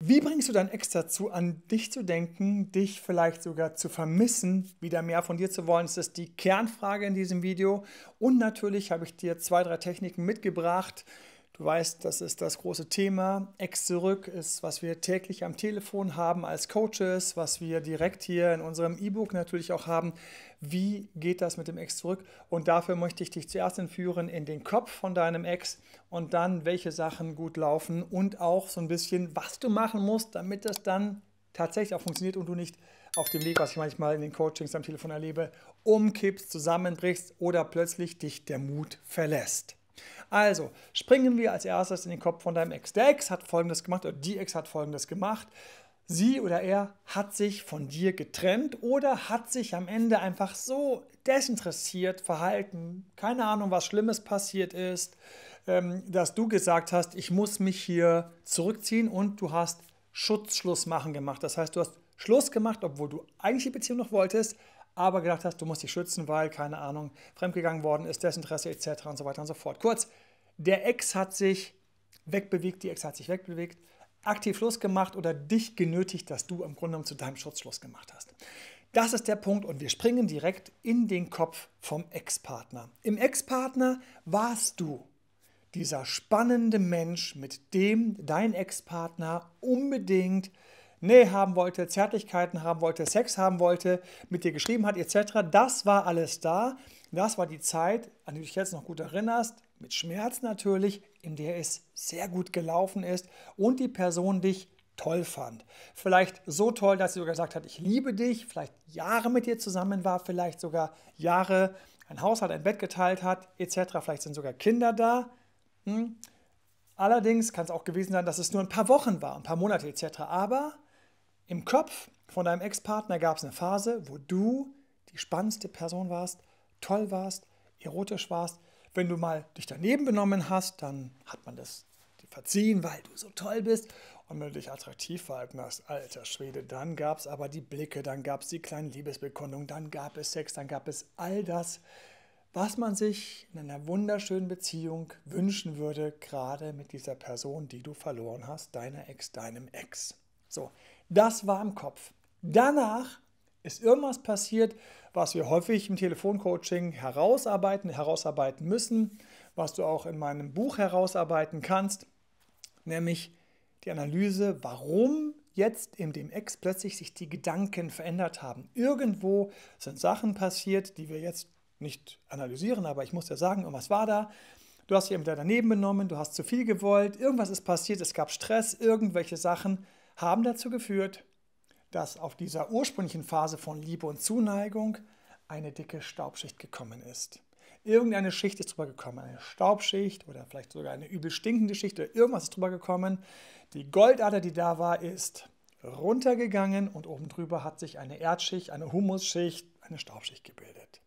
Wie bringst du deinen Ex dazu, an dich zu denken, dich vielleicht sogar zu vermissen, wieder mehr von dir zu wollen? Das ist die Kernfrage in diesem Video. Und natürlich habe ich dir zwei, drei Techniken mitgebracht, Du weißt, das ist das große Thema. Ex zurück ist, was wir täglich am Telefon haben als Coaches, was wir direkt hier in unserem E-Book natürlich auch haben. Wie geht das mit dem Ex zurück? Und dafür möchte ich dich zuerst entführen in den Kopf von deinem Ex und dann, welche Sachen gut laufen und auch so ein bisschen, was du machen musst, damit das dann tatsächlich auch funktioniert und du nicht auf dem Weg, was ich manchmal in den Coachings am Telefon erlebe, umkippst, zusammenbrichst oder plötzlich dich der Mut verlässt. Also, springen wir als erstes in den Kopf von deinem Ex. Der Ex hat folgendes gemacht oder die Ex hat folgendes gemacht. Sie oder er hat sich von dir getrennt oder hat sich am Ende einfach so desinteressiert verhalten. Keine Ahnung, was Schlimmes passiert ist, ähm, dass du gesagt hast, ich muss mich hier zurückziehen und du hast Schutzschluss machen gemacht. Das heißt, du hast Schluss gemacht, obwohl du eigentlich die Beziehung noch wolltest, aber gedacht hast, du musst dich schützen, weil, keine Ahnung, fremdgegangen worden ist, Desinteresse etc. und so weiter und so fort. Kurz, der Ex hat sich wegbewegt, die Ex hat sich wegbewegt, aktiv Schluss gemacht oder dich genötigt, dass du im Grunde genommen zu deinem Schutz Schluss gemacht hast. Das ist der Punkt und wir springen direkt in den Kopf vom Ex-Partner. Im Ex-Partner warst du dieser spannende Mensch, mit dem dein Ex-Partner unbedingt Nähe haben wollte, Zärtlichkeiten haben wollte, Sex haben wollte, mit dir geschrieben hat, etc. Das war alles da. Das war die Zeit, an die du dich jetzt noch gut erinnerst, mit Schmerz natürlich, in der es sehr gut gelaufen ist und die Person dich toll fand. Vielleicht so toll, dass sie sogar gesagt hat, ich liebe dich, vielleicht Jahre mit dir zusammen war, vielleicht sogar Jahre ein Haushalt, ein Bett geteilt hat, etc. Vielleicht sind sogar Kinder da. Hm. Allerdings kann es auch gewesen sein, dass es nur ein paar Wochen war, ein paar Monate etc. Aber im Kopf von deinem Ex-Partner gab es eine Phase, wo du die spannendste Person warst, toll warst, erotisch warst. Wenn du mal dich daneben benommen hast, dann hat man das verziehen, weil du so toll bist. Und wenn du dich attraktiv verhalten hast, alter Schwede, dann gab es aber die Blicke, dann gab es die kleinen Liebesbekundungen, dann gab es Sex, dann gab es all das, was man sich in einer wunderschönen Beziehung wünschen würde, gerade mit dieser Person, die du verloren hast, deiner Ex, deinem Ex. So, das war im Kopf. Danach ist irgendwas passiert, was wir häufig im Telefoncoaching herausarbeiten, herausarbeiten müssen, was du auch in meinem Buch herausarbeiten kannst, nämlich die Analyse, warum jetzt in dem Ex plötzlich sich die Gedanken verändert haben. Irgendwo sind Sachen passiert, die wir jetzt nicht analysieren, aber ich muss ja sagen, irgendwas war da. Du hast dich eben daneben benommen, du hast zu viel gewollt, irgendwas ist passiert, es gab Stress, irgendwelche Sachen haben dazu geführt, dass auf dieser ursprünglichen Phase von Liebe und Zuneigung eine dicke Staubschicht gekommen ist. Irgendeine Schicht ist drüber gekommen, eine Staubschicht oder vielleicht sogar eine übel stinkende Schicht oder irgendwas ist drüber gekommen. Die Goldader, die da war, ist runtergegangen und oben drüber hat sich eine Erdschicht, eine Humusschicht, eine Staubschicht gebildet.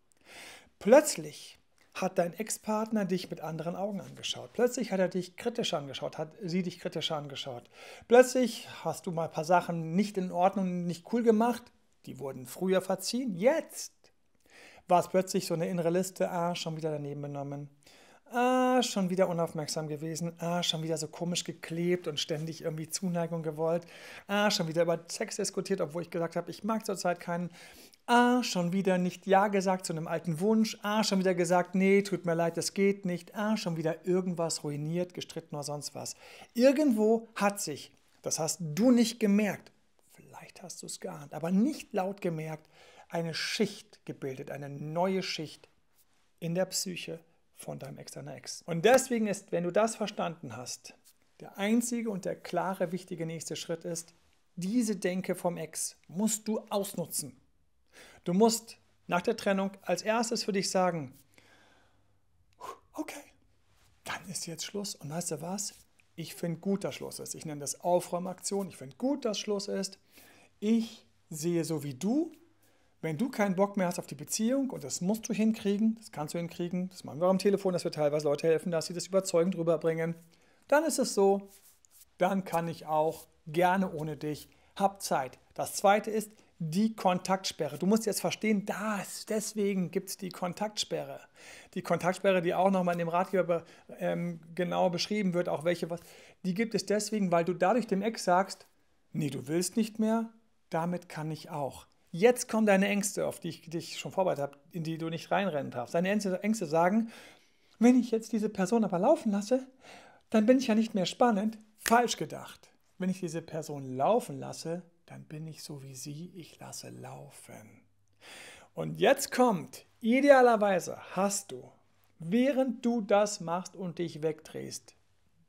Plötzlich hat dein Ex-Partner dich mit anderen Augen angeschaut. Plötzlich hat er dich kritisch angeschaut, hat sie dich kritisch angeschaut. Plötzlich hast du mal ein paar Sachen nicht in Ordnung, nicht cool gemacht. Die wurden früher verziehen. Jetzt war es plötzlich so eine innere Liste, ah, schon wieder daneben benommen ah, schon wieder unaufmerksam gewesen, ah, schon wieder so komisch geklebt und ständig irgendwie Zuneigung gewollt, ah, schon wieder über Sex diskutiert, obwohl ich gesagt habe, ich mag zurzeit keinen, ah, schon wieder nicht Ja gesagt zu einem alten Wunsch, ah, schon wieder gesagt, nee, tut mir leid, das geht nicht, ah, schon wieder irgendwas ruiniert, gestritten oder sonst was. Irgendwo hat sich, das hast du nicht gemerkt, vielleicht hast du es geahnt, aber nicht laut gemerkt, eine Schicht gebildet, eine neue Schicht in der Psyche von deinem externen Ex. Und deswegen ist, wenn du das verstanden hast, der einzige und der klare wichtige nächste Schritt ist, diese Denke vom Ex musst du ausnutzen. Du musst nach der Trennung als erstes für dich sagen, okay, dann ist jetzt Schluss. Und weißt du was? Ich finde gut, dass Schluss ist. Ich nenne das Aufräumaktion. Ich finde gut, dass Schluss ist. Ich sehe so wie du wenn du keinen Bock mehr hast auf die Beziehung, und das musst du hinkriegen, das kannst du hinkriegen, das machen wir am Telefon, dass wir teilweise Leute helfen, dass sie das überzeugend rüberbringen, dann ist es so, dann kann ich auch gerne ohne dich, hab Zeit. Das zweite ist die Kontaktsperre. Du musst jetzt verstehen, dass deswegen gibt es die Kontaktsperre. Die Kontaktsperre, die auch nochmal in dem Ratgeber ähm, genau beschrieben wird, auch welche was, die gibt es deswegen, weil du dadurch dem Ex sagst, nee, du willst nicht mehr, damit kann ich auch. Jetzt kommen deine Ängste, auf die ich dich schon vorbereitet habe, in die du nicht reinrennen darfst. Deine Ängste sagen, wenn ich jetzt diese Person aber laufen lasse, dann bin ich ja nicht mehr spannend. Falsch gedacht. Wenn ich diese Person laufen lasse, dann bin ich so wie sie, ich lasse laufen. Und jetzt kommt, idealerweise hast du, während du das machst und dich wegdrehst,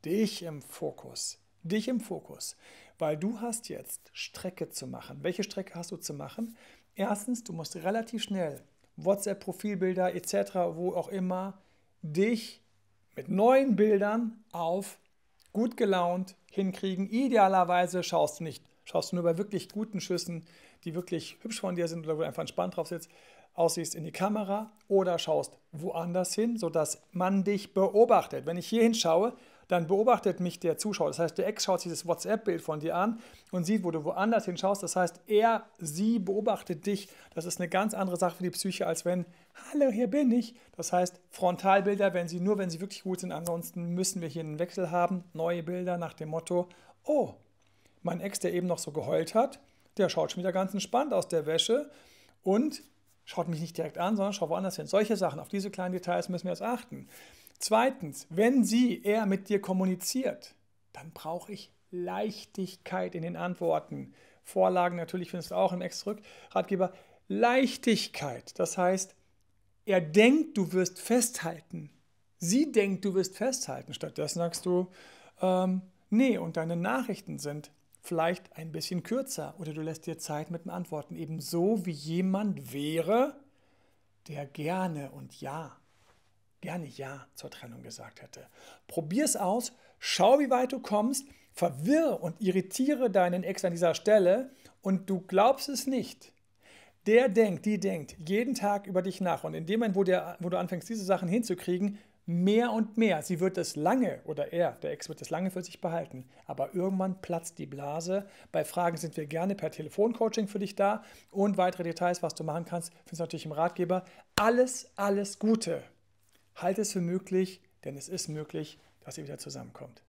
dich im Fokus, dich im Fokus weil du hast jetzt Strecke zu machen. Welche Strecke hast du zu machen? Erstens, du musst relativ schnell WhatsApp-Profilbilder etc., wo auch immer, dich mit neuen Bildern auf gut gelaunt hinkriegen. Idealerweise schaust du nicht, schaust du nur bei wirklich guten Schüssen, die wirklich hübsch von dir sind oder wo du einfach entspannt drauf sitzt, aussiehst in die Kamera oder schaust woanders hin, sodass man dich beobachtet. Wenn ich hier hinschaue, dann beobachtet mich der Zuschauer. Das heißt, der Ex schaut sich das WhatsApp-Bild von dir an und sieht, wo du woanders hinschaust. Das heißt, er, sie beobachtet dich. Das ist eine ganz andere Sache für die Psyche, als wenn, hallo, hier bin ich. Das heißt, Frontalbilder, wenn sie nur, wenn sie wirklich gut sind, ansonsten müssen wir hier einen Wechsel haben. Neue Bilder nach dem Motto, oh, mein Ex, der eben noch so geheult hat, der schaut schon wieder ganz entspannt aus der Wäsche und schaut mich nicht direkt an, sondern schaut woanders hin. Solche Sachen, auf diese kleinen Details müssen wir jetzt achten. Zweitens, wenn sie, er mit dir kommuniziert, dann brauche ich Leichtigkeit in den Antworten. Vorlagen natürlich findest du auch im ex rückratgeber Leichtigkeit, das heißt, er denkt, du wirst festhalten. Sie denkt, du wirst festhalten. Stattdessen sagst du, ähm, nee, und deine Nachrichten sind vielleicht ein bisschen kürzer oder du lässt dir Zeit mit den Antworten, eben so wie jemand wäre, der gerne und ja gerne Ja zur Trennung gesagt hätte. Probier es aus, schau, wie weit du kommst, verwirre und irritiere deinen Ex an dieser Stelle und du glaubst es nicht. Der denkt, die denkt jeden Tag über dich nach und in dem Moment, wo, der, wo du anfängst, diese Sachen hinzukriegen, mehr und mehr. Sie wird es lange, oder er, der Ex, wird es lange für sich behalten. Aber irgendwann platzt die Blase. Bei Fragen sind wir gerne per Telefoncoaching für dich da. Und weitere Details, was du machen kannst, findest du natürlich im Ratgeber. Alles, alles Gute. Halt es für möglich, denn es ist möglich, dass ihr wieder zusammenkommt.